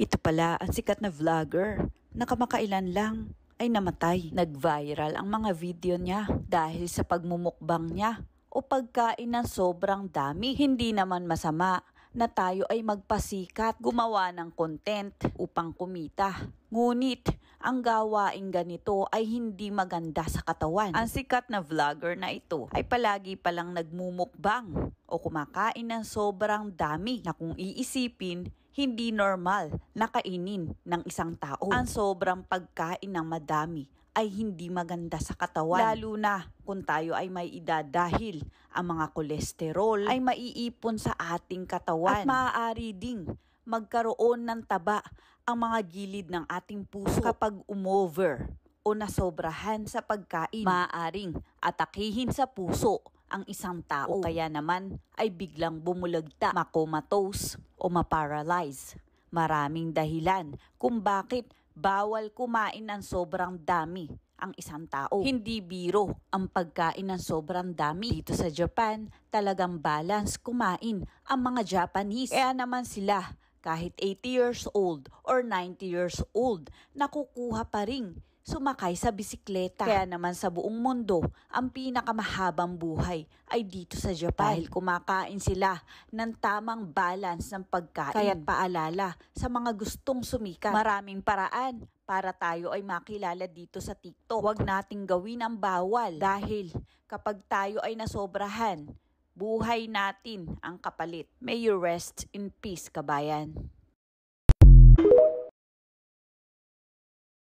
Ito pala ang sikat na vlogger na kamakailan lang ay namatay. Nag-viral ang mga video niya dahil sa pagmumukbang niya o pagkain ng sobrang dami. Hindi naman masama na tayo ay magpasikat, gumawa ng content upang kumita. Ngunit, ang gawaing ganito ay hindi maganda sa katawan. Ang sikat na vlogger na ito ay palagi palang nagmumukbang o kumakain ng sobrang dami na kung iisipin hindi normal na kainin ng isang tao. Ang sobrang pagkain ng madami ay hindi maganda sa katawan. Lalo na kung tayo ay may edad dahil ang mga kolesterol ay maiipon sa ating katawan. At maaari ding magkaroon ng taba ang mga gilid ng ating puso kapag umover o nasobrahan sa pagkain. Maaring atakihin sa puso ang isang tao o kaya naman ay biglang bumulagta, makomatose, o maparalyze. Maraming dahilan kung bakit bawal kumain ng sobrang dami ang isang tao. Hindi biro ang pagkain ng sobrang dami. Dito sa Japan, talagang balance kumain ang mga Japanese. Kaya naman sila, kahit 80 years old or 90 years old, nakukuha pa rin sumakay sa bisikleta. Kaya naman sa buong mundo, ang pinakamahabang buhay ay dito sa Japan. Dahil kumakain sila ng tamang balance ng pagkain. Kaya't paalala sa mga gustong sumikat. Maraming paraan para tayo ay makilala dito sa TikTok. Huwag nating gawin ang bawal dahil kapag tayo ay nasobrahan, buhay natin ang kapalit. May you rest in peace, kabayan.